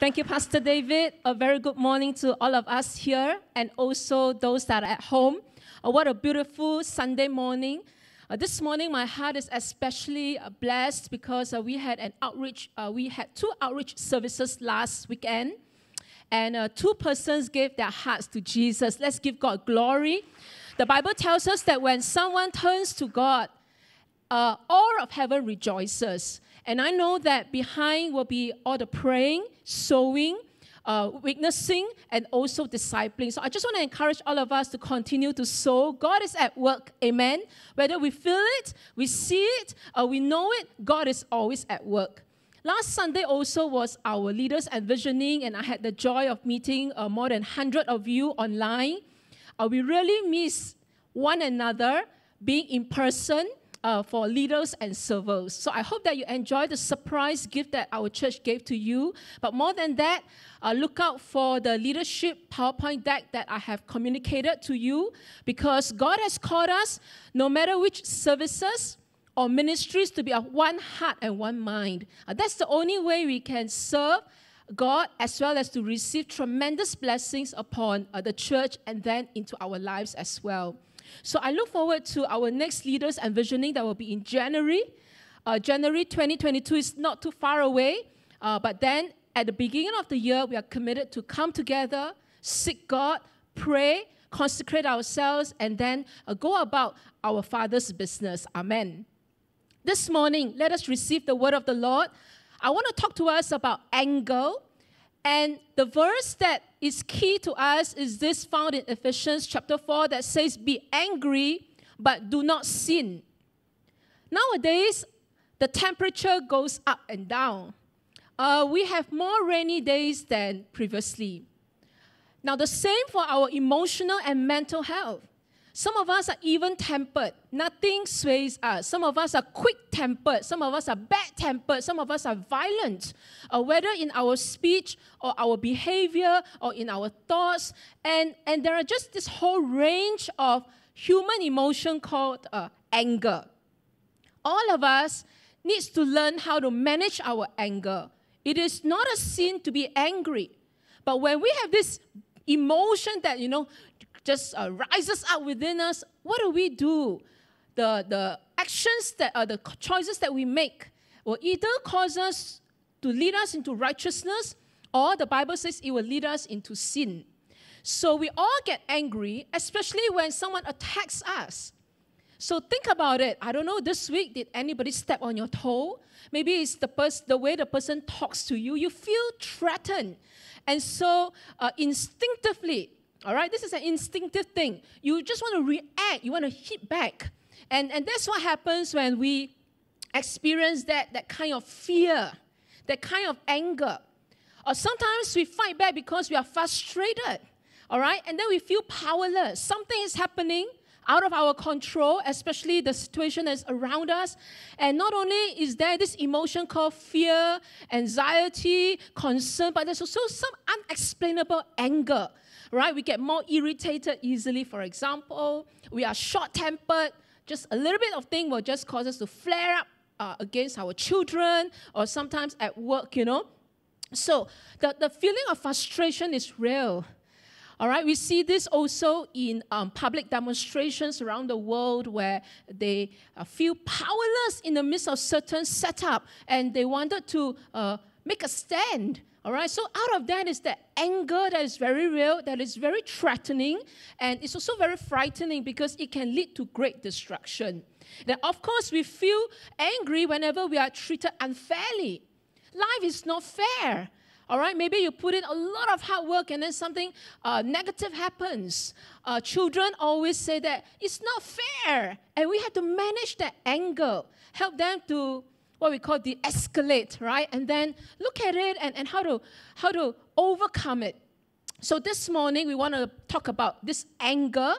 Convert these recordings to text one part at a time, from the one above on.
Thank you, Pastor David. A very good morning to all of us here and also those that are at home. Uh, what a beautiful Sunday morning. Uh, this morning, my heart is especially uh, blessed because uh, we had an outreach. Uh, we had two outreach services last weekend, and uh, two persons gave their hearts to Jesus. Let's give God glory. The Bible tells us that when someone turns to God, all of heaven rejoices. And I know that behind will be all the praying, sowing, uh, witnessing, and also discipling. So I just want to encourage all of us to continue to sow. God is at work, amen. Whether we feel it, we see it, or we know it, God is always at work. Last Sunday also was our leaders and visioning, and I had the joy of meeting uh, more than 100 of you online. Uh, we really miss one another, being in person, uh, for leaders and servers. So I hope that you enjoy the surprise gift that our church gave to you. But more than that, uh, look out for the leadership PowerPoint deck that I have communicated to you because God has called us, no matter which services, or ministries to be of one heart and one mind. Uh, that's the only way we can serve God as well as to receive tremendous blessings upon uh, the church and then into our lives as well. So I look forward to our next leaders envisioning that will be in January. Uh, January 2022 is not too far away, uh, but then at the beginning of the year, we are committed to come together, seek God, pray, consecrate ourselves, and then uh, go about our Father's business. Amen. This morning, let us receive the word of the Lord. I want to talk to us about anger and the verse that is key to us is this found in Ephesians chapter 4 that says, Be angry, but do not sin. Nowadays, the temperature goes up and down. Uh, we have more rainy days than previously. Now, the same for our emotional and mental health. Some of us are even tempered. Nothing sways us. Some of us are quick tempered. Some of us are bad tempered. Some of us are violent, uh, whether in our speech or our behavior or in our thoughts. And, and there are just this whole range of human emotion called uh, anger. All of us needs to learn how to manage our anger. It is not a sin to be angry. But when we have this emotion that, you know, just uh, rises up within us, what do we do? The, the actions that are uh, the choices that we make will either cause us to lead us into righteousness or the Bible says it will lead us into sin. So we all get angry, especially when someone attacks us. So think about it. I don't know, this week, did anybody step on your toe? Maybe it's the, pers- the way the person talks to you. You feel threatened. And so uh, instinctively, all right, this is an instinctive thing. You just want to react, you want to hit back. And, and that's what happens when we experience that, that kind of fear, that kind of anger. Or sometimes we fight back because we are frustrated, all right? And then we feel powerless. Something is happening out of our control, especially the situation that's around us. And not only is there this emotion called fear, anxiety, concern, but there's also some unexplainable anger right? We get more irritated easily, for example. We are short tempered. Just a little bit of thing will just cause us to flare up uh, against our children or sometimes at work, you know. So the, the feeling of frustration is real. All right, we see this also in um, public demonstrations around the world where they uh, feel powerless in the midst of certain setup and they wanted to uh, make a stand all right, so out of that is the anger that is very real, that is very threatening, and it's also very frightening because it can lead to great destruction. Then, of course, we feel angry whenever we are treated unfairly. Life is not fair. All right, maybe you put in a lot of hard work and then something uh, negative happens. Uh, children always say that it's not fair, and we have to manage that anger, help them to what we call the escalate right? And then look at it and, and how to how to overcome it. So this morning we want to talk about this anger.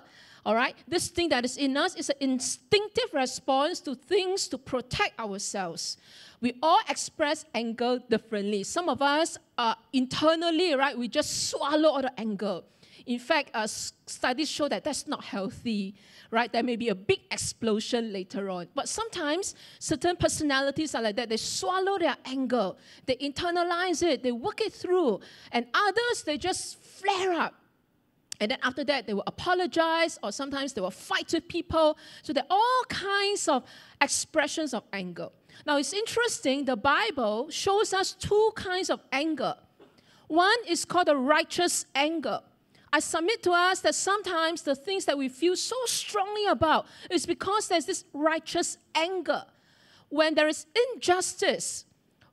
All right, this thing that is in us is an instinctive response to things to protect ourselves. We all express anger differently. Some of us are internally, right? We just swallow all the anger in fact, uh, studies show that that's not healthy, right? There may be a big explosion later on. But sometimes certain personalities are like that. They swallow their anger, they internalize it, they work it through. And others, they just flare up. And then after that, they will apologize, or sometimes they will fight with people. So there are all kinds of expressions of anger. Now it's interesting, the Bible shows us two kinds of anger. One is called the righteous anger, I submit to us that sometimes the things that we feel so strongly about is because there's this righteous anger. When there is injustice,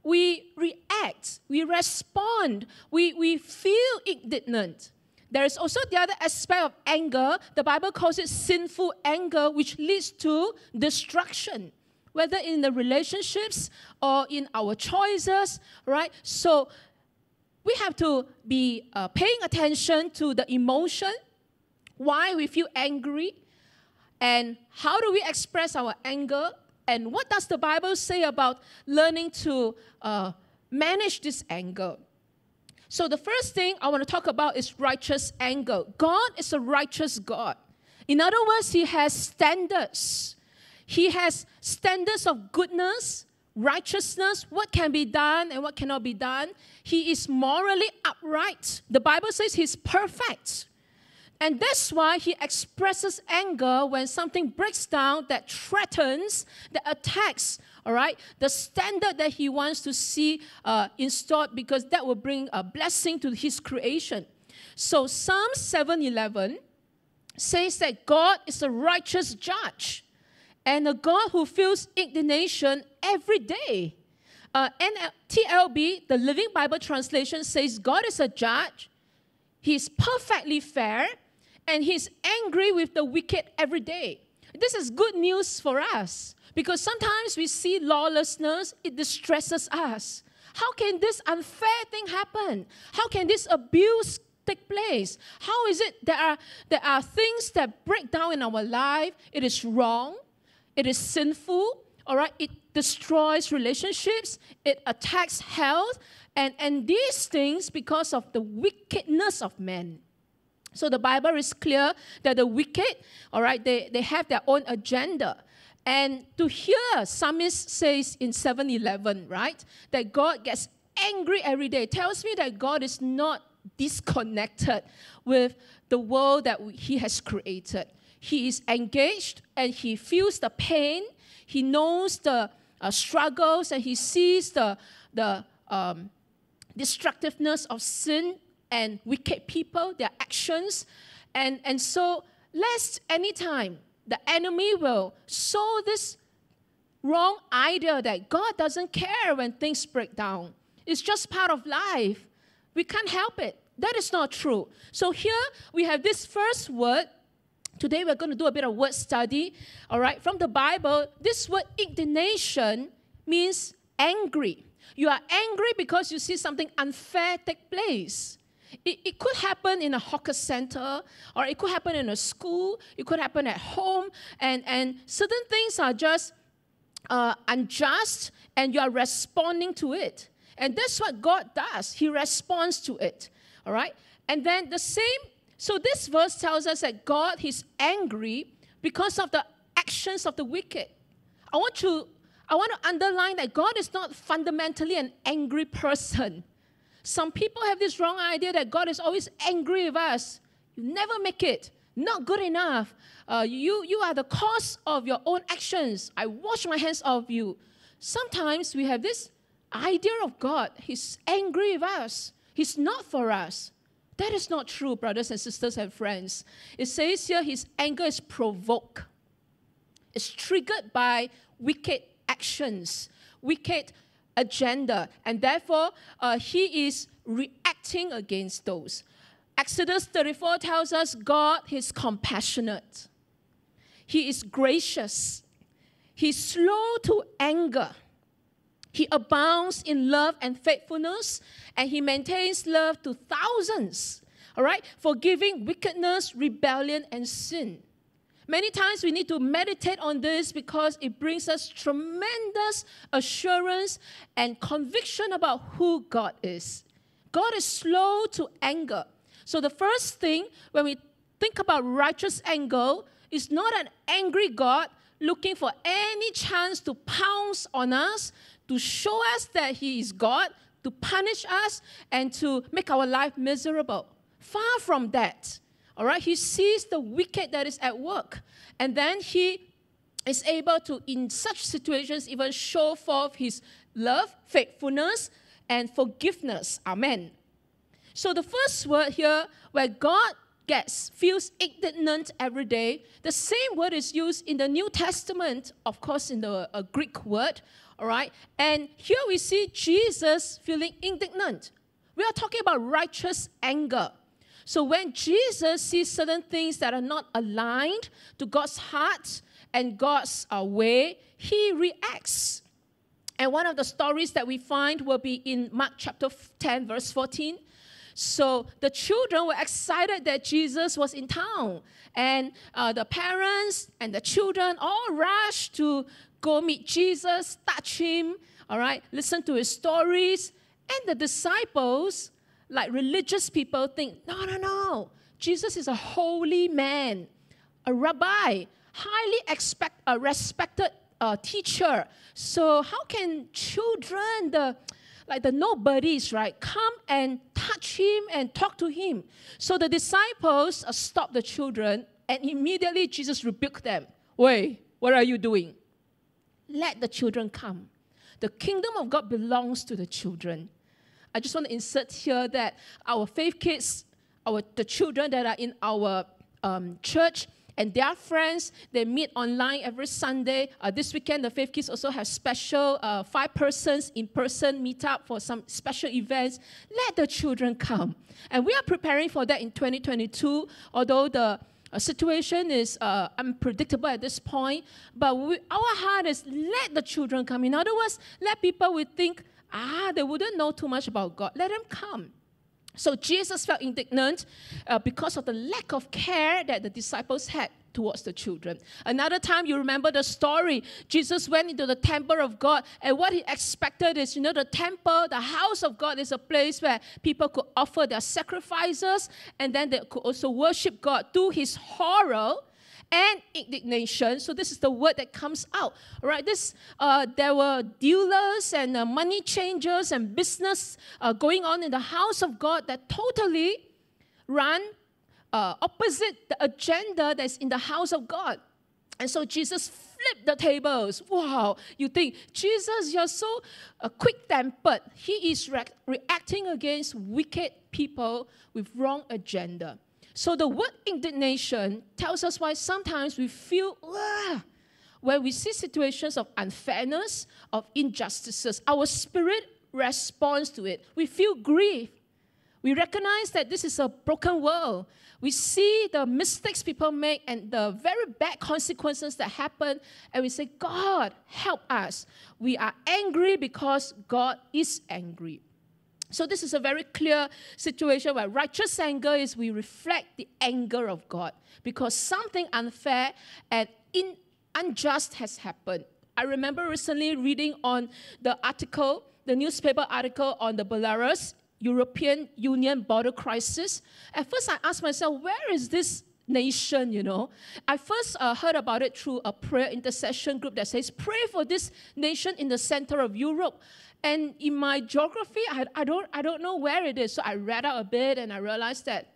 we react, we respond, we, we feel indignant. There is also the other aspect of anger. The Bible calls it sinful anger, which leads to destruction, whether in the relationships or in our choices, right? So we have to be uh, paying attention to the emotion, why we feel angry, and how do we express our anger, and what does the Bible say about learning to uh, manage this anger. So, the first thing I want to talk about is righteous anger. God is a righteous God. In other words, He has standards. He has standards of goodness, righteousness, what can be done and what cannot be done. He is morally upright. The Bible says he's perfect. And that's why he expresses anger when something breaks down that threatens, that attacks, all right, the standard that he wants to see uh, installed because that will bring a blessing to his creation. So Psalm 711 says that God is a righteous judge and a God who feels indignation every day. Uh, TLB, the Living Bible translation, says God is a judge, He's perfectly fair, and He's angry with the wicked every day. This is good news for us because sometimes we see lawlessness, it distresses us. How can this unfair thing happen? How can this abuse take place? How is it there are, there are things that break down in our life? It is wrong, it is sinful, all right it destroys relationships it attacks health and and these things because of the wickedness of men so the bible is clear that the wicked all right they, they have their own agenda and to hear psalmist says in 711 right that god gets angry every day tells me that god is not disconnected with the world that he has created he is engaged and he feels the pain he knows the uh, struggles and he sees the, the um, destructiveness of sin and wicked people, their actions. And, and so, lest anytime the enemy will sow this wrong idea that God doesn't care when things break down, it's just part of life. We can't help it. That is not true. So, here we have this first word Today we're going to do a bit of word study, all right? From the Bible, this word indignation means angry. You are angry because you see something unfair take place. It, it could happen in a hawker center, or it could happen in a school, it could happen at home, and, and certain things are just uh, unjust, and you are responding to it. And that's what God does, He responds to it, all right? And then the same so this verse tells us that God is angry because of the actions of the wicked. I want to I want to underline that God is not fundamentally an angry person. Some people have this wrong idea that God is always angry with us. You never make it. Not good enough. Uh, you, you are the cause of your own actions. I wash my hands of you. Sometimes we have this idea of God. He's angry with us. He's not for us. That is not true, brothers and sisters and friends. It says here his anger is provoked, it's triggered by wicked actions, wicked agenda, and therefore uh, he is reacting against those. Exodus 34 tells us God is compassionate, He is gracious, He's slow to anger, he abounds in love and faithfulness, and he maintains love to thousands, all right, forgiving wickedness, rebellion, and sin. Many times we need to meditate on this because it brings us tremendous assurance and conviction about who God is. God is slow to anger. So, the first thing when we think about righteous anger is not an angry God looking for any chance to pounce on us, to show us that He is God, to punish us, and to make our life miserable. Far from that. All right, He sees the wicked that is at work, and then He is able to, in such situations, even show forth His love, faithfulness, and forgiveness. Amen. So the first word here, where God gets feels indignant every day, the same word is used in the New Testament, of course, in the a uh, Greek word, all right? And here we see Jesus feeling indignant. We are talking about righteous anger. So when Jesus sees certain things that are not aligned to God's heart and God's uh, way, he reacts. And one of the stories that we find will be in Mark chapter 10, verse 14. So the children were excited that Jesus was in town. And uh, the parents and the children all rushed to Go meet Jesus, touch him, all right? Listen to his stories. And the disciples, like religious people, think, no, no, no. Jesus is a holy man, a rabbi, highly expect, a respected uh, teacher. So how can children, the like the nobodies, right, come and touch him and talk to him? So the disciples uh, stopped the children, and immediately Jesus rebuked them. Wait, what are you doing? Let the children come. The kingdom of God belongs to the children. I just want to insert here that our faith kids, our the children that are in our um, church and their friends, they meet online every Sunday. Uh, this weekend, the faith kids also have special uh, five persons in person meetup for some special events. Let the children come, and we are preparing for that in 2022. Although the uh, situation is uh, unpredictable at this point, but we, our heart is let the children come. In other words, let people we think, ah, they wouldn't know too much about God. Let them come. So Jesus felt indignant uh, because of the lack of care that the disciples had towards the children. Another time, you remember the story. Jesus went into the temple of God, and what he expected is you know, the temple, the house of God is a place where people could offer their sacrifices and then they could also worship God. To his horror, and indignation. So this is the word that comes out, right? This uh, there were dealers and uh, money changers and business uh, going on in the house of God that totally run uh, opposite the agenda that's in the house of God. And so Jesus flipped the tables. Wow, you think, Jesus, you're so uh, quick tempered. He is re- reacting against wicked people with wrong agenda. So the word indignation tells us why sometimes we feel, ah, when we see situations of unfairness, of injustices, our spirit responds to it. We feel grief, we recognize that this is a broken world. We see the mistakes people make and the very bad consequences that happen, and we say, God, help us. We are angry because God is angry. So, this is a very clear situation where righteous anger is we reflect the anger of God because something unfair and in, unjust has happened. I remember recently reading on the article, the newspaper article on the Belarus European Union border crisis, at first I asked myself, where is this nation, you know. I first uh, heard about it through a prayer intercession group that says, pray for this nation in the center of Europe. And in my geography, I, I don't, I don't know where it is. So I read out a bit and I realized that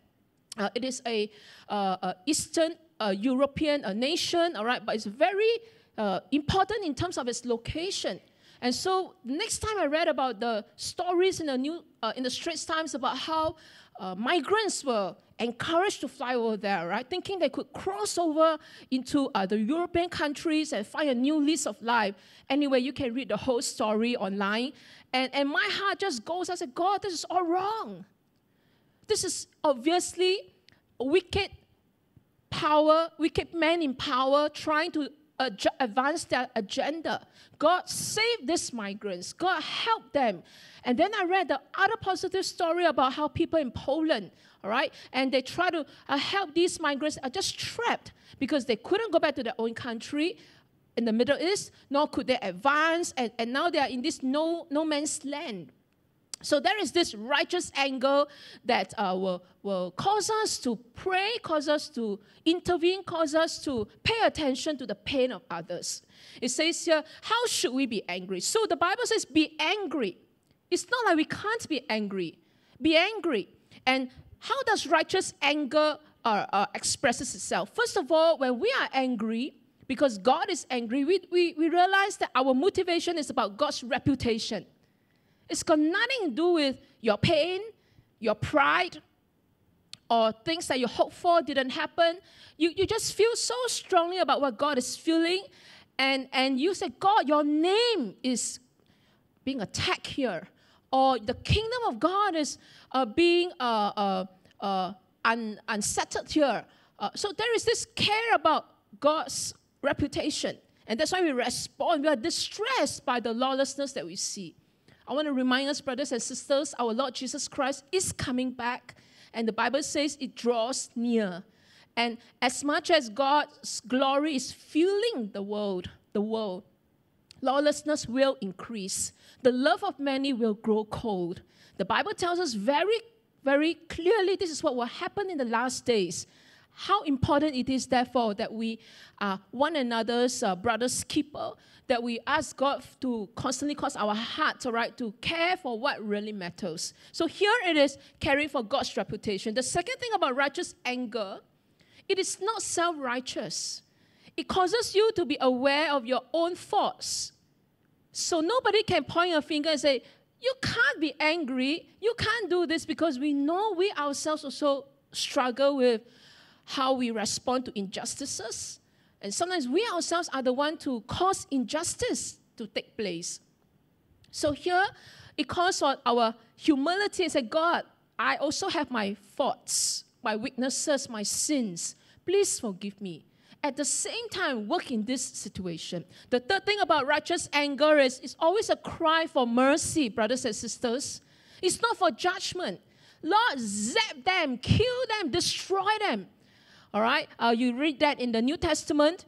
uh, it is a, uh, a Eastern uh, European uh, nation, all right, but it's very uh, important in terms of its location. And so next time I read about the stories in the new uh, in the Straits Times about how uh, migrants were encouraged to fly over there, right? Thinking they could cross over into uh, the European countries and find a new lease of life. Anyway, you can read the whole story online. And, and my heart just goes, I said, God, this is all wrong. This is obviously wicked power, wicked men in power trying to advance their agenda. God save these migrants. God help them. And then I read the other positive story about how people in Poland, all right, and they try to uh, help these migrants are just trapped because they couldn't go back to their own country in the Middle East, nor could they advance. And, and now they are in this no, no man's land, so there is this righteous anger that uh, will, will cause us to pray, cause us to intervene, cause us to pay attention to the pain of others. It says here, how should we be angry? So the Bible says, be angry. It's not like we can't be angry. Be angry. And how does righteous anger uh, uh, expresses itself? First of all, when we are angry, because God is angry, we, we, we realize that our motivation is about God's reputation it's got nothing to do with your pain, your pride, or things that you hoped for didn't happen. You, you just feel so strongly about what God is feeling, and, and you say, God, your name is being attacked here, or the kingdom of God is uh, being uh, uh, uh un, unsettled here. Uh, so there is this care about God's reputation, and that's why we respond. We are distressed by the lawlessness that we see. I want to remind us, brothers and sisters, our Lord Jesus Christ is coming back, and the Bible says it draws near. And as much as God's glory is filling the world, the world, lawlessness will increase. The love of many will grow cold. The Bible tells us very, very clearly this is what will happen in the last days. How important it is, therefore, that we are one another's uh, brother's keeper, that we ask God to constantly cause our hearts, right to care for what really matters. So here it is, caring for God's reputation. The second thing about righteous anger, it is not self righteous, it causes you to be aware of your own faults. So nobody can point a finger and say, You can't be angry, you can't do this, because we know we ourselves also struggle with how we respond to injustices and sometimes we ourselves are the one to cause injustice to take place. So here it calls for our humility and say, God, I also have my faults, my weaknesses, my sins. Please forgive me. At the same time, work in this situation. The third thing about righteous anger is it's always a cry for mercy, brothers and sisters. It's not for judgment. Lord, zap them, kill them, destroy them. All right, uh, you read that in the New Testament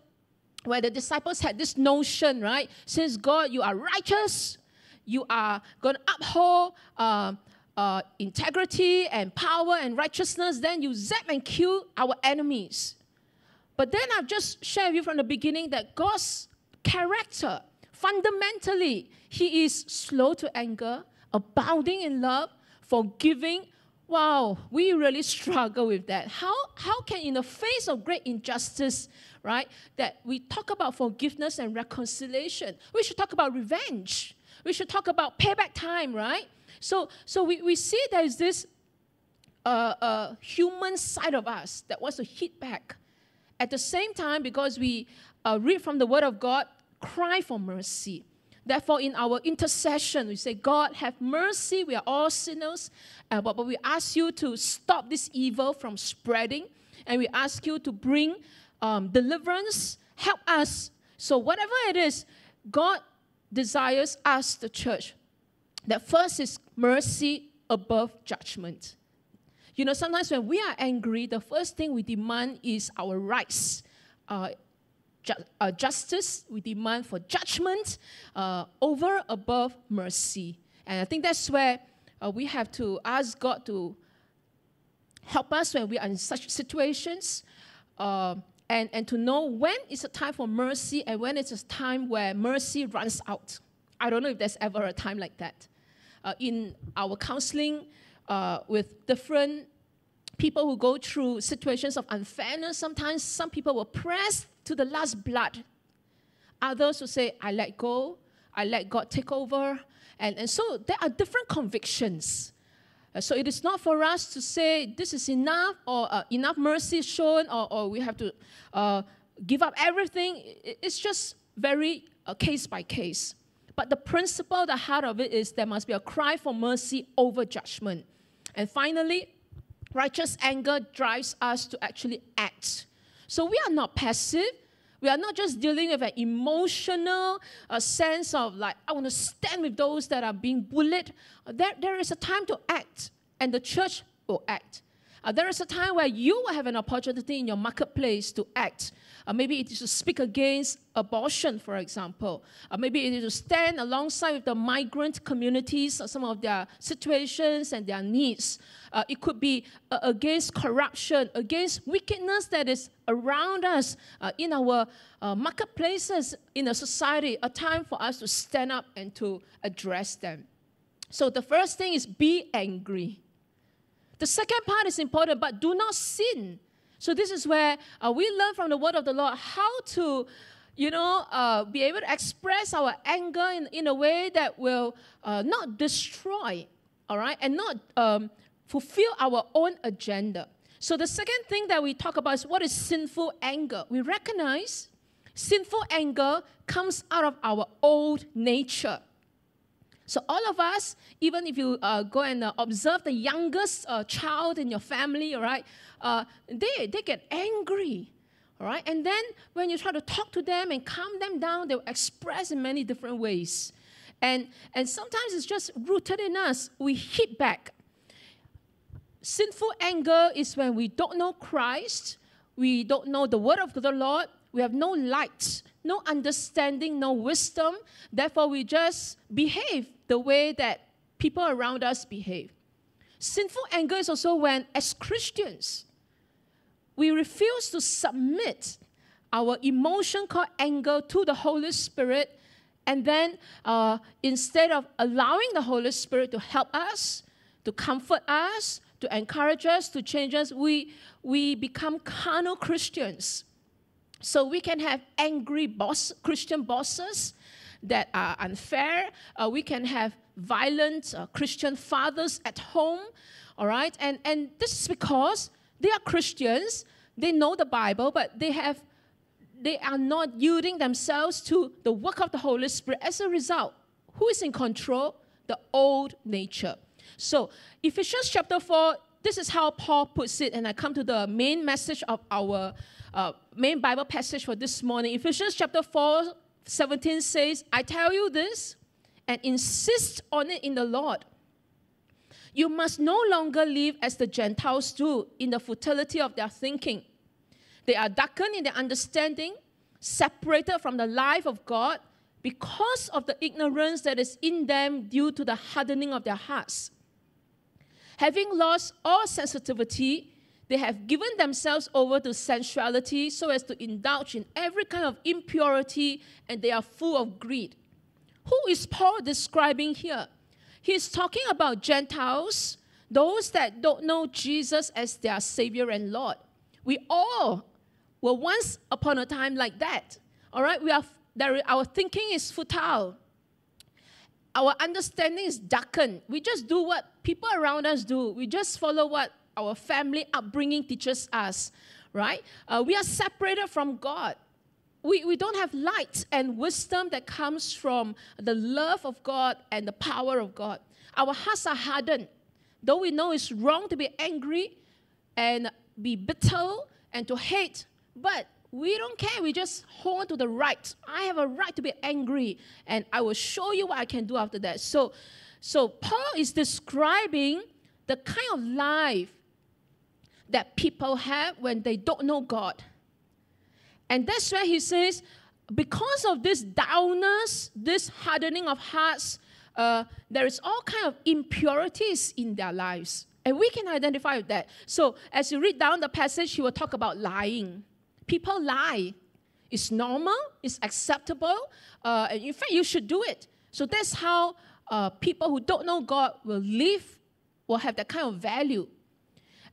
where the disciples had this notion, right? Since God, you are righteous, you are going to uphold uh, uh, integrity and power and righteousness, then you zap and kill our enemies. But then I've just shared with you from the beginning that God's character, fundamentally, He is slow to anger, abounding in love, forgiving, wow, we really struggle with that. How, how can, in the face of great injustice, right, that we talk about forgiveness and reconciliation? We should talk about revenge. We should talk about payback time, right? So, so we, we see there is this uh, uh, human side of us that wants to hit back. At the same time, because we uh, read from the Word of God, cry for mercy. Therefore, in our intercession, we say, God, have mercy. We are all sinners. Uh, but, but we ask you to stop this evil from spreading. And we ask you to bring um, deliverance. Help us. So, whatever it is, God desires us, the church, that first is mercy above judgment. You know, sometimes when we are angry, the first thing we demand is our rights. Uh, ju uh, justice, we demand for judgment uh, over above mercy. And I think that's where uh, we have to ask God to help us when we are in such situations uh, and, and to know when it's a time for mercy and when it's a time where mercy runs out. I don't know if there's ever a time like that. Uh, in our counseling uh, with different people who go through situations of unfairness, sometimes some people were pressed to the last blood. Others will say, I let go, I let God take over. And, and so there are different convictions. Uh, so it is not for us to say this is enough or uh, enough mercy shown or, or we have to uh, give up everything. It's just very uh, case by case. But the principle, the heart of it is there must be a cry for mercy over judgment. And finally, righteous anger drives us to actually act so we are not passive. We are not just dealing with an emotional uh, sense of like, I want to stand with those that are being bullied. Uh, there, there is a time to act, and the church will act. Uh, there is a time where you will have an opportunity in your marketplace to act. Uh, maybe it is to speak against abortion, for example. Uh, maybe it is to stand alongside with the migrant communities, some of their situations and their needs. Uh, it could be uh, against corruption, against wickedness that is around us uh, in our uh, marketplaces, in a society, a time for us to stand up and to address them. So the first thing is be angry the second part is important, but do not sin. So this is where uh, we learn from the word of the Lord how to, you know, uh, be able to express our anger in, in a way that will uh, not destroy, all right, and not um, fulfill our own agenda. So the second thing that we talk about is what is sinful anger. We recognize sinful anger comes out of our old nature. So all of us, even if you uh, go and uh, observe the youngest uh, child in your family, all right, uh, they, they get angry, all right? And then when you try to talk to them and calm them down, they'll express in many different ways. And, and sometimes it's just rooted in us. We hit back. Sinful anger is when we don't know Christ, we don't know the word of the Lord, we have no light no understanding, no wisdom. Therefore, we just behave the way that people around us behave. Sinful anger is also when, as Christians, we refuse to submit our emotion called anger to the Holy Spirit. And then, uh, instead of allowing the Holy Spirit to help us, to comfort us, to encourage us, to change us, we, we become carnal Christians. So we can have angry boss, Christian bosses that are unfair. Uh, we can have violent uh, Christian fathers at home, all right? And, and this is because they are Christians, they know the Bible, but they have they are not yielding themselves to the work of the Holy Spirit. As a result, who is in control? The old nature. So, Ephesians chapter 4, this is how Paul puts it, and I come to the main message of our uh, main Bible passage for this morning. Ephesians chapter 4, 17 says, I tell you this and insist on it in the Lord. You must no longer live as the Gentiles do in the futility of their thinking. They are darkened in their understanding, separated from the life of God because of the ignorance that is in them due to the hardening of their hearts. Having lost all sensitivity, they have given themselves over to sensuality so as to indulge in every kind of impurity, and they are full of greed. Who is Paul describing here? He's talking about Gentiles, those that don't know Jesus as their Savior and Lord. We all were once upon a time like that. All right, we are there, our thinking is futile. Our understanding is darkened. We just do what people around us do. We just follow what our family upbringing teaches us, right? Uh, we are separated from God. We, we don't have light and wisdom that comes from the love of God and the power of God. Our hearts are hardened. Though we know it's wrong to be angry and be bitter and to hate, but we don't care. We just hold on to the right. I have a right to be angry, and I will show you what I can do after that. So, so Paul is describing the kind of life that people have when they don't know God. And that's where he says, because of this downness, this hardening of hearts, uh, there is all kind of impurities in their lives. And we can identify with that. So as you read down the passage, he will talk about lying. People lie. It's normal, it's acceptable. Uh, in fact, you should do it. So that's how uh, people who don't know God will live, will have that kind of value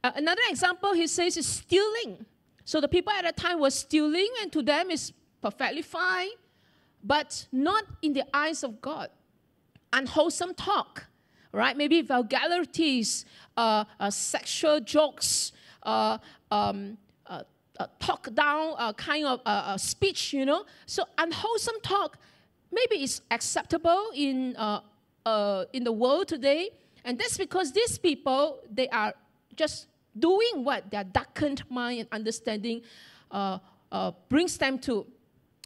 uh, another example he says is stealing. So the people at that time were stealing, and to them is perfectly fine, but not in the eyes of God. Unwholesome talk, right? Maybe vulgarities, uh, uh, sexual jokes, uh, um, uh, talk down kind of speech, you know. So unwholesome talk maybe is acceptable in in the world today, and that's because these people they are just doing what their darkened mind and understanding uh, uh, brings them to.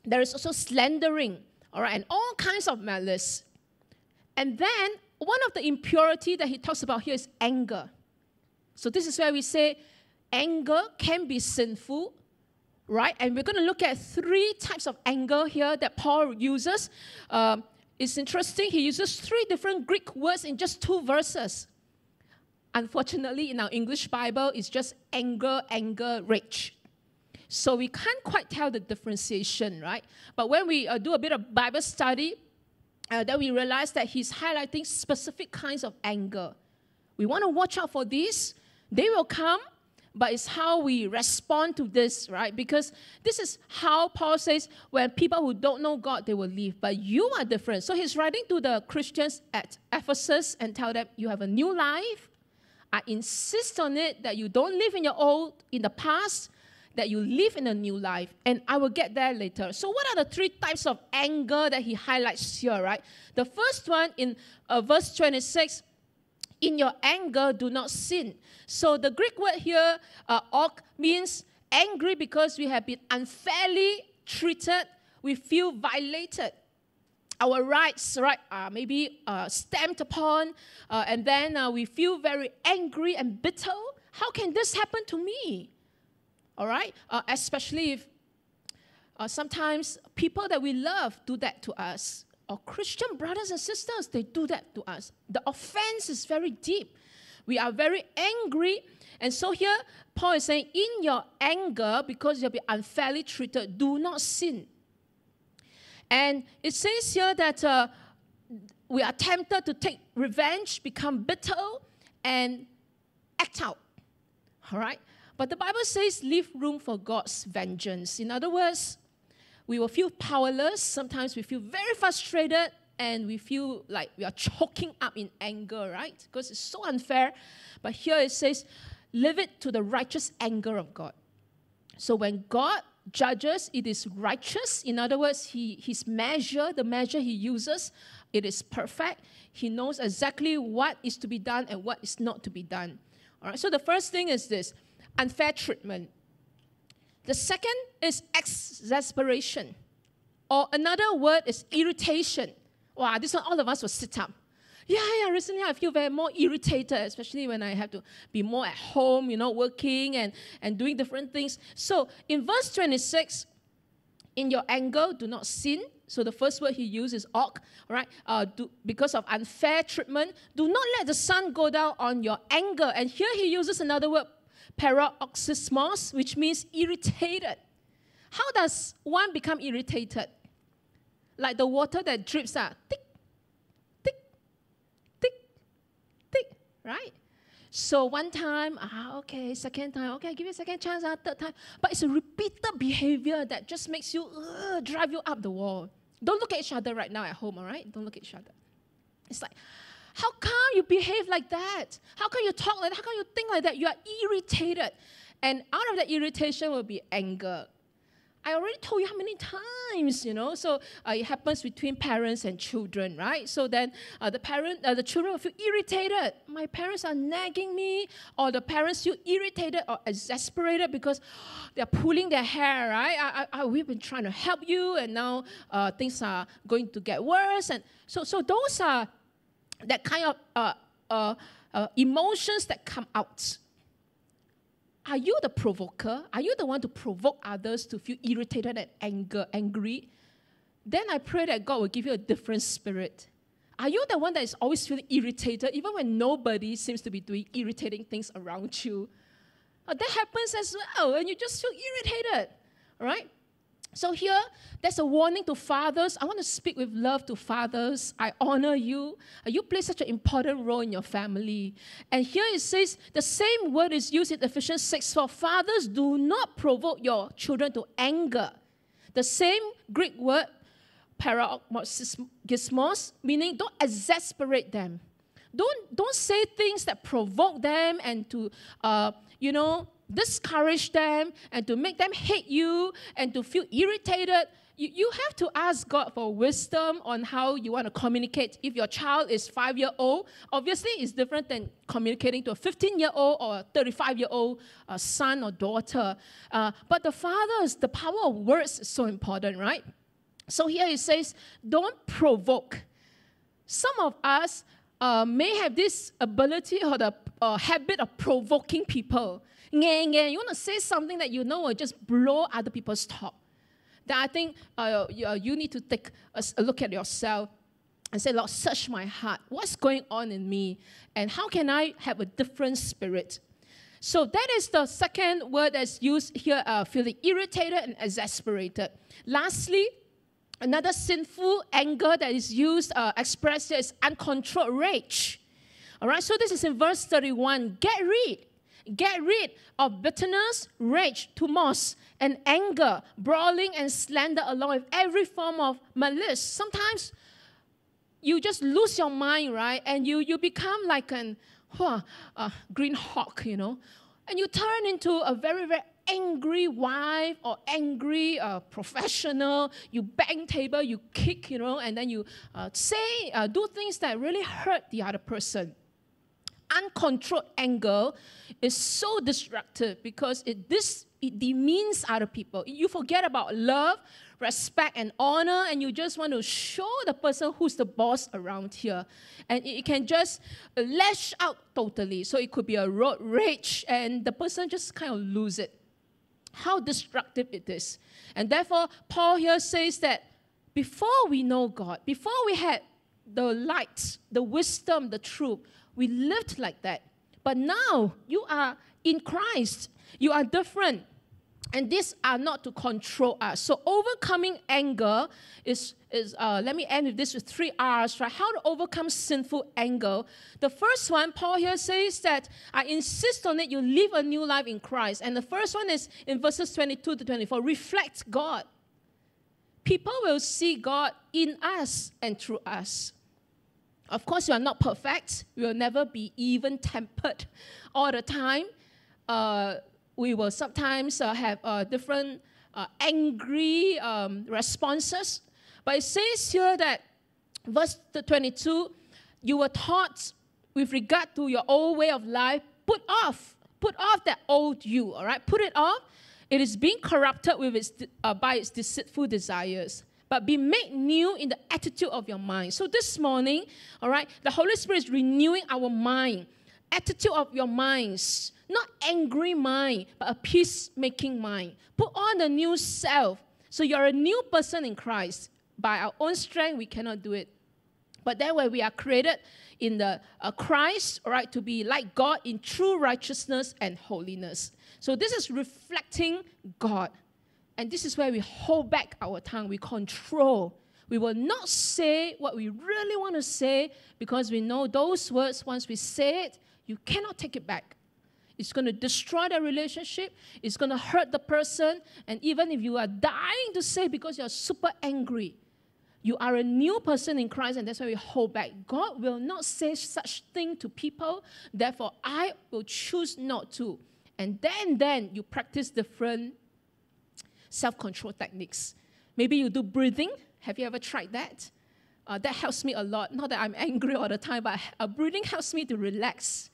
There is also slandering, all right, and all kinds of malice. And then one of the impurity that he talks about here is anger. So this is where we say anger can be sinful, right? And we're going to look at three types of anger here that Paul uses. Um, it's interesting, he uses three different Greek words in just two verses. Unfortunately, in our English Bible, it's just anger, anger, rage. So we can't quite tell the differentiation, right? But when we uh, do a bit of Bible study, uh, then we realize that he's highlighting specific kinds of anger. We want to watch out for these. They will come, but it's how we respond to this, right? Because this is how Paul says when people who don't know God, they will leave. But you are different. So he's writing to the Christians at Ephesus and tell them you have a new life. I insist on it that you don't live in your old, in the past, that you live in a new life. And I will get there later. So, what are the three types of anger that he highlights here, right? The first one in uh, verse 26 in your anger, do not sin. So, the Greek word here, uh, ok, means angry because we have been unfairly treated, we feel violated our rights right are uh, maybe uh, stamped upon, uh, and then uh, we feel very angry and bitter. How can this happen to me? All right, uh, especially if uh, sometimes people that we love do that to us, or Christian brothers and sisters, they do that to us. The offense is very deep. We are very angry. And so here, Paul is saying, in your anger, because you have been unfairly treated, do not sin. And it says here that uh, we are tempted to take revenge, become bitter, and act out. All right? But the Bible says, leave room for God's vengeance. In other words, we will feel powerless. Sometimes we feel very frustrated and we feel like we are choking up in anger, right? Because it's so unfair. But here it says, leave it to the righteous anger of God. So when God judges, it is righteous. In other words, he, his measure, the measure he uses, it is perfect. He knows exactly what is to be done and what is not to be done. All right, so the first thing is this unfair treatment. The second is exasperation, or another word is irritation. Wow, this one all of us will sit up. Yeah, yeah, recently I feel very more irritated, especially when I have to be more at home, you know, working and, and doing different things. So in verse 26, in your anger, do not sin. So the first word he uses is ok, right? Uh, do, because of unfair treatment, do not let the sun go down on your anger. And here he uses another word, paroxysmos, which means irritated. How does one become irritated? Like the water that drips out, ah, tick, right? So one time, ah, okay, second time, okay, give you a second chance, ah, third time. But it's a repeated behavior that just makes you uh, drive you up the wall. Don't look at each other right now at home, all right? Don't look at each other. It's like, how come you behave like that? How come you talk like that? How come you think like that? You are irritated. And out of that irritation will be anger, I already told you how many times, you know. So uh, it happens between parents and children, right? So then uh, the parent, uh, the children will feel irritated. My parents are nagging me, or the parents feel irritated or exasperated because they're pulling their hair, right? I, I, I, we've been trying to help you, and now uh, things are going to get worse. And so, so those are that kind of uh, uh, emotions that come out are you the provoker? Are you the one to provoke others to feel irritated and anger, angry? Then I pray that God will give you a different spirit. Are you the one that is always feeling irritated, even when nobody seems to be doing irritating things around you? that happens as well, and you just feel irritated, right? So here, there's a warning to fathers. I want to speak with love to fathers. I honor you. Uh, you play such an important role in your family. And here it says the same word is used in Ephesians 6 for fathers do not provoke your children to anger. The same Greek word, paragismos, meaning don't exasperate them. Don't, don't say things that provoke them and to, uh, you know, discourage them and to make them hate you and to feel irritated. You, you have to ask God for wisdom on how you want to communicate. If your child is five year old, obviously it's different than communicating to a 15 year old or 35 year old uh, son or daughter. Uh, but the father's, the power of words is so important, right? So here it says, don't provoke. Some of us uh, may have this ability or the uh, habit of provoking people you want to say something that you know will just blow other people's top. Then I think uh, you uh, need to take a look at yourself and say, Lord, search my heart. What's going on in me? And how can I have a different spirit? So that is the second word that's used here uh, feeling irritated and exasperated. Lastly, another sinful anger that is used, uh, expressed is uncontrolled rage. All right, so this is in verse 31. Get rid Get rid of bitterness, rage, tumors, and anger, brawling and slander, along with every form of malice. Sometimes you just lose your mind, right? And you, you become like an huh, green hawk, you know? And you turn into a very, very angry wife or angry uh, professional. You bang table, you kick, you know, and then you uh, say, uh, do things that really hurt the other person uncontrolled anger is so destructive because it, this, it demeans other people. You forget about love, respect, and honor, and you just want to show the person who's the boss around here. And it can just lash out totally. So it could be a road rage, and the person just kind of lose it. How destructive it is. And therefore, Paul here says that before we know God, before we had the light, the wisdom, the truth, we lived like that. But now you are in Christ, you are different. And these are not to control us. So overcoming anger is, is uh, let me end with this with three R's, right? How to overcome sinful anger. The first one, Paul here says that I insist on it, you live a new life in Christ. And the first one is in verses 22 to 24, reflect God. People will see God in us and through us. Of course, you are not perfect. We will never be even tempered all the time. Uh, we will sometimes uh, have uh, different uh, angry um, responses. But it says here that, verse 22, you were taught with regard to your old way of life, put off, put off that old you, all right? Put it off. It is being corrupted with its, uh, by its deceitful desires but be made new in the attitude of your mind. So this morning, all right, the Holy Spirit is renewing our mind, attitude of your minds, not angry mind, but a peacemaking mind. Put on the new self. So you're a new person in Christ. By our own strength, we cannot do it. But that way we are created in the uh, Christ, all right, to be like God in true righteousness and holiness. So this is reflecting God, and this is where we hold back our tongue, we control. We will not say what we really want to say because we know those words, once we say it, you cannot take it back. It's going to destroy the relationship. It's going to hurt the person. And even if you are dying to say because you're super angry, you are a new person in Christ, and that's why we hold back. God will not say such thing to people. Therefore, I will choose not to. And then, then you practice different self-control techniques. Maybe you do breathing. Have you ever tried that? Uh, that helps me a lot. Not that I'm angry all the time, but uh, breathing helps me to relax,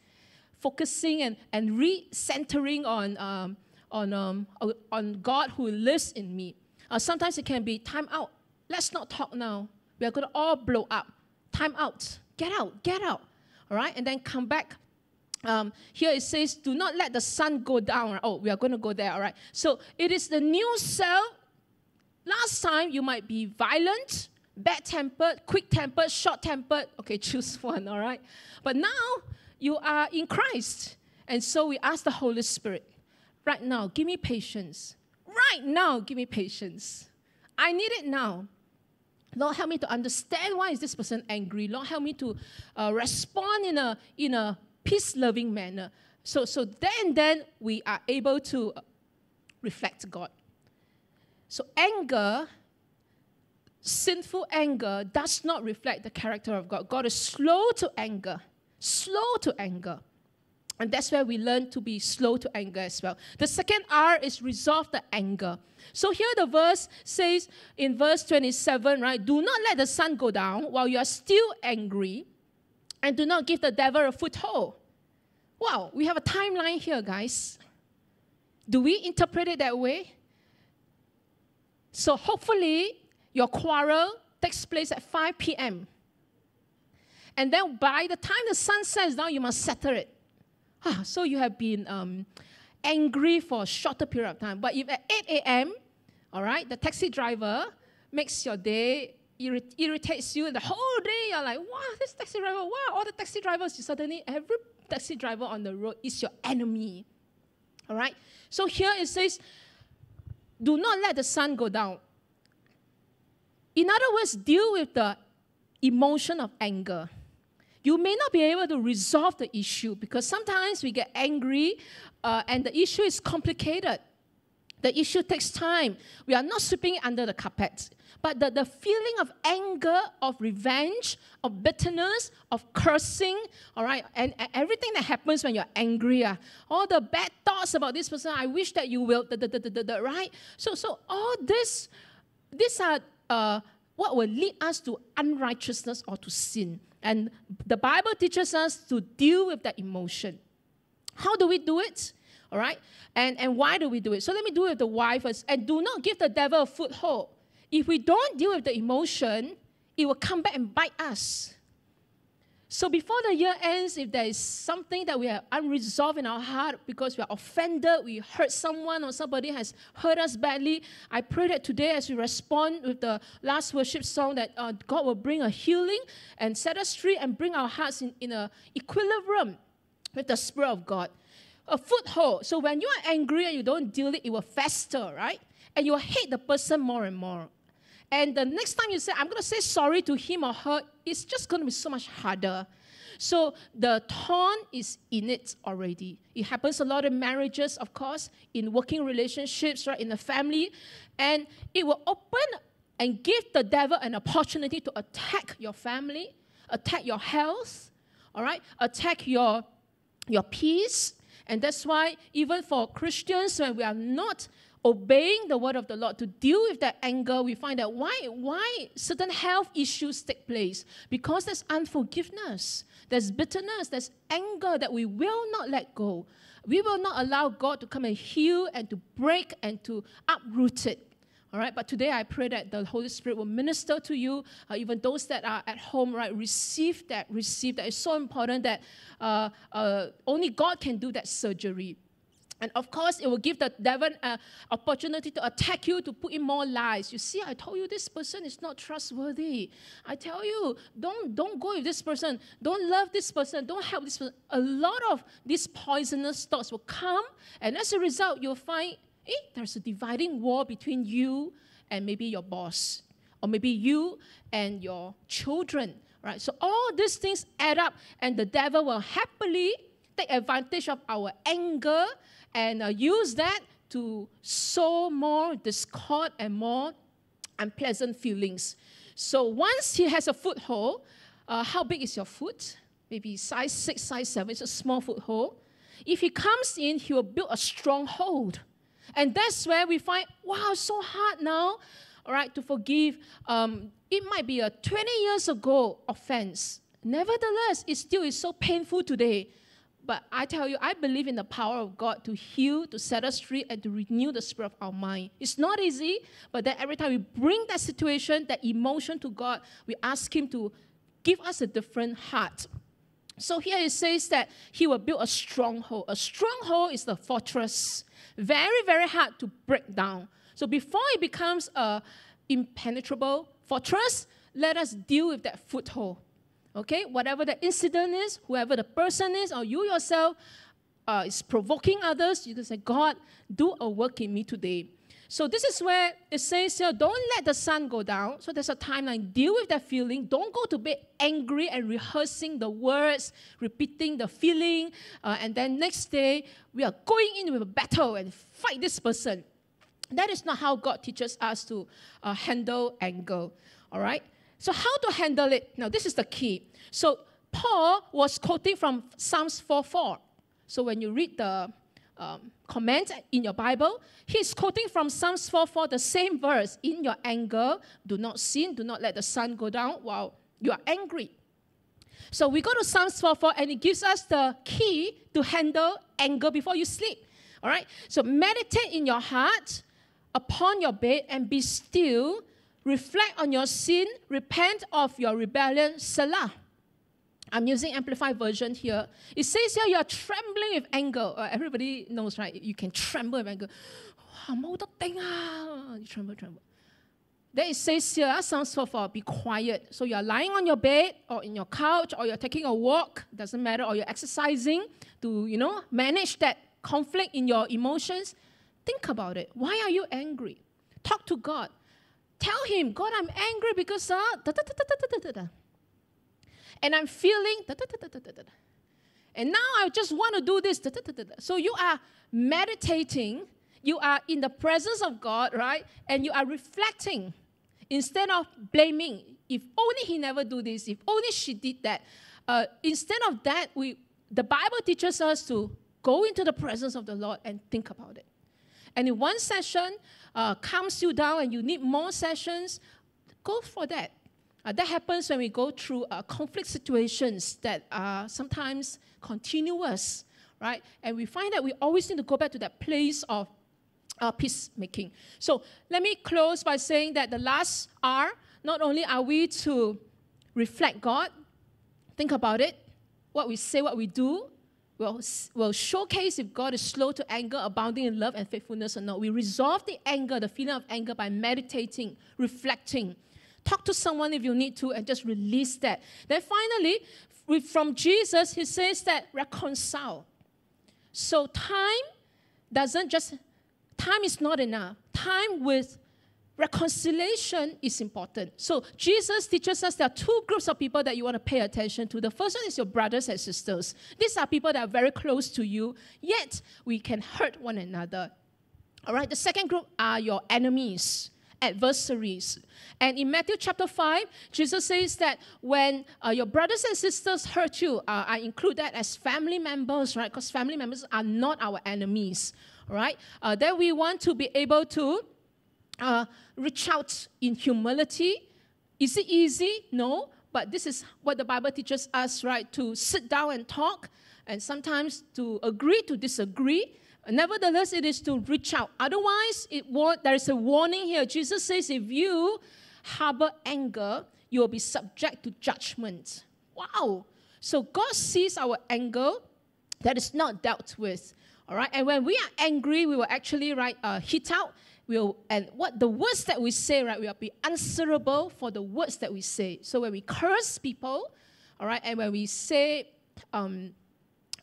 focusing and, and re-centering on, um, on, um, on God who lives in me. Uh, sometimes it can be time out. Let's not talk now. We are going to all blow up. Time out. Get out. Get out. All right? And then come back um, here it says, do not let the sun go down. Oh, we are going to go there, all right. So it is the new self. Last time you might be violent, bad tempered, quick tempered, short tempered. Okay, choose one, all right. But now you are in Christ. And so we ask the Holy Spirit, right now, give me patience. Right now, give me patience. I need it now. Lord, help me to understand why is this person angry. Lord, help me to uh, respond in a in a peace loving manner. So, so then then we are able to uh, reflect God. So anger, sinful anger, does not reflect the character of God. God is slow to anger, slow to anger. And that's where we learn to be slow to anger as well. The second R is resolve the anger. So here the verse says in verse 27, right? Do not let the sun go down while you are still angry and do not give the devil a foothold. Wow, we have a timeline here, guys. Do we interpret it that way? So hopefully, your quarrel takes place at 5 p.m. And then by the time the sun sets down, you must settle it. Ah, so you have been um, angry for a shorter period of time. But if at 8 a.m., all right, the taxi driver makes your day irritates you the whole day. You're like, wow, this taxi driver, wow, all the taxi drivers, you suddenly, every taxi driver on the road is your enemy. All right? So here it says, do not let the sun go down. In other words, deal with the emotion of anger. You may not be able to resolve the issue because sometimes we get angry uh, and the issue is complicated. The issue takes time. We are not sweeping under the carpet. But the, the feeling of anger, of revenge, of bitterness, of cursing, all right, and, and everything that happens when you're angry, uh, all the bad thoughts about this person, I wish that you will, da, da, da, da, da, da, right? So, so all this, these are uh, what will lead us to unrighteousness or to sin. And the Bible teaches us to deal with that emotion. How do we do it? All right? And, and why do we do it? So let me deal with the why first. And do not give the devil a foothold. If we don't deal with the emotion, it will come back and bite us. So before the year ends, if there is something that we have unresolved in our heart because we are offended, we hurt someone or somebody has hurt us badly, I pray that today as we respond with the last worship song that uh, God will bring a healing and set us free and bring our hearts in, in a equilibrium with the Spirit of God a foothold. So when you are angry and you don't deal it, it will fester, right? And you hate the person more and more. And the next time you say, I'm going to say sorry to him or her, it's just going to be so much harder. So the thorn is in it already. It happens a lot in marriages, of course, in working relationships, right, in the family. And it will open and give the devil an opportunity to attack your family, attack your health, all right, attack your, your peace, and that's why, even for Christians, when we are not obeying the word of the Lord to deal with that anger, we find out why, why certain health issues take place. Because there's unforgiveness, there's bitterness, there's anger that we will not let go. We will not allow God to come and heal and to break and to uproot it all right, but today I pray that the Holy Spirit will minister to you, uh, even those that are at home, right? Receive that, receive that. It's so important that uh, uh, only God can do that surgery. And of course, it will give the devil an opportunity to attack you, to put in more lies. You see, I told you this person is not trustworthy. I tell you, don't, don't go with this person. Don't love this person. Don't help this person. A lot of these poisonous thoughts will come. And as a result, you'll find Eh, there's a dividing wall between you and maybe your boss, or maybe you and your children, right? So all these things add up, and the devil will happily take advantage of our anger and uh, use that to sow more discord and more unpleasant feelings. So once he has a foothold, uh, how big is your foot? Maybe size six, size seven. It's a small foothold. If he comes in, he will build a stronghold. And that's where we find, wow, so hard now, all right, to forgive. Um, it might be a 20 years ago offense. Nevertheless, it still is so painful today. But I tell you, I believe in the power of God to heal, to set us free, and to renew the spirit of our mind. It's not easy, but then every time we bring that situation, that emotion to God, we ask Him to give us a different heart. So here it says that he will build a stronghold. A stronghold is the fortress, very, very hard to break down. So before it becomes a impenetrable fortress, let us deal with that foothold. Okay, whatever the incident is, whoever the person is, or you yourself uh, is provoking others, you can say, God, do a work in me today. So this is where it says here, don't let the sun go down. So there's a timeline. Deal with that feeling. Don't go to bed angry and rehearsing the words, repeating the feeling. Uh, and then next day, we are going in with a battle and fight this person. That is not how God teaches us to uh, handle anger. All right? So how to handle it? Now, this is the key. So Paul was quoting from Psalms 4.4. So when you read the um, comment in your Bible. He's quoting from Psalms four, the same verse. In your anger, do not sin, do not let the sun go down while you are angry. So we go to Psalms four, and it gives us the key to handle anger before you sleep. All right? So meditate in your heart upon your bed and be still. Reflect on your sin, repent of your rebellion, Salah. I'm using amplified version here. It says here you are trembling with anger. Uh, everybody knows, right? You can tremble with anger. Wow, thing ah. You tremble, tremble. Then it says here, sounds so far, be quiet. So you're lying on your bed or in your couch or you're taking a walk, doesn't matter, or you're exercising to, you know, manage that conflict in your emotions. Think about it. Why are you angry? Talk to God. Tell him, God, I'm angry because uh, da, da, da, and I'm feeling. and now I just want to do this. So you are meditating, you are in the presence of God, right? And you are reflecting instead of blaming. If only he never do this, if only she did that. Uh, instead of that, we the Bible teaches us to go into the presence of the Lord and think about it. And in one session uh, calms you down and you need more sessions, go for that. Uh, that happens when we go through uh, conflict situations that are sometimes continuous, right? And we find that we always need to go back to that place of uh, peacemaking. So let me close by saying that the last R, not only are we to reflect God, think about it, what we say, what we do, will, will showcase if God is slow to anger, abounding in love and faithfulness or not. We resolve the anger, the feeling of anger, by meditating, reflecting, Talk to someone if you need to and just release that. Then finally, from Jesus, he says that reconcile. So time doesn't just, time is not enough. Time with reconciliation is important. So Jesus teaches us there are two groups of people that you want to pay attention to. The first one is your brothers and sisters. These are people that are very close to you, yet we can hurt one another. All right, the second group are your enemies adversaries. And in Matthew chapter 5, Jesus says that when uh, your brothers and sisters hurt you, uh, I include that as family members, right? Because family members are not our enemies, right? Uh, then we want to be able to uh, reach out in humility. Is it easy? No. But this is what the Bible teaches us, right? To sit down and talk, and sometimes to agree to disagree Nevertheless, it is to reach out. Otherwise, it is a warning here. Jesus says, if you harbor anger, you will be subject to judgment. Wow. So God sees our anger that is not dealt with. All right. And when we are angry, we will actually right uh, hit out. We'll, and what the words that we say, right, We will be answerable for the words that we say. So when we curse people, all right, and when we say um,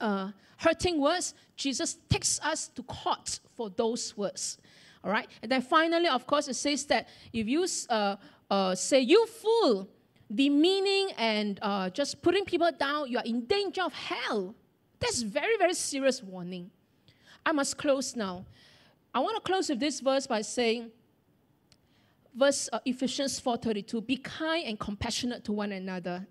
uh, hurting words, Jesus takes us to court for those words. All right? And then finally, of course, it says that if you uh, uh, say, you fool, demeaning and uh, just putting people down, you are in danger of hell. That's very, very serious warning. I must close now. I want to close with this verse by saying, verse uh, Ephesians 4:32, be kind and compassionate to one another,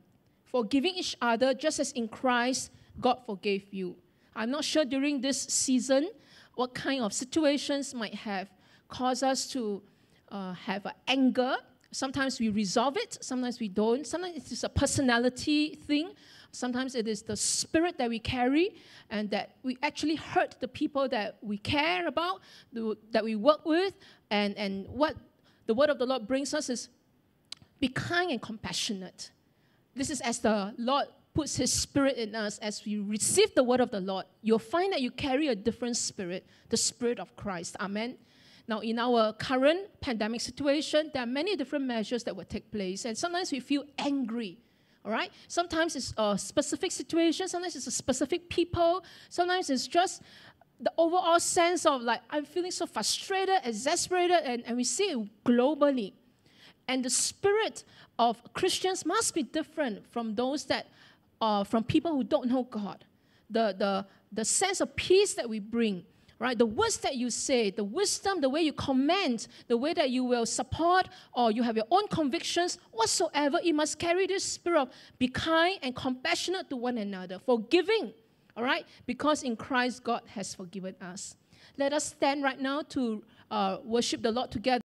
forgiving each other just as in Christ God forgave you. I'm not sure during this season what kind of situations might have caused us to uh, have uh, anger. Sometimes we resolve it, sometimes we don't. Sometimes it is a personality thing. Sometimes it is the spirit that we carry and that we actually hurt the people that we care about, the, that we work with. And, and what the word of the Lord brings us is be kind and compassionate. This is as the Lord puts His Spirit in us as we receive the word of the Lord, you'll find that you carry a different spirit, the Spirit of Christ. Amen. Now, in our current pandemic situation, there are many different measures that will take place, and sometimes we feel angry. All right. Sometimes it's a specific situation. Sometimes it's a specific people. Sometimes it's just the overall sense of like I'm feeling so frustrated, exasperated, and, and we see it globally. And the spirit of Christians must be different from those that uh, from people who don't know God, the, the, the sense of peace that we bring, right? The words that you say, the wisdom, the way you comment, the way that you will support or you have your own convictions, whatsoever, it must carry this spirit of be kind and compassionate to one another, forgiving, all right? Because in Christ, God has forgiven us. Let us stand right now to uh, worship the Lord together.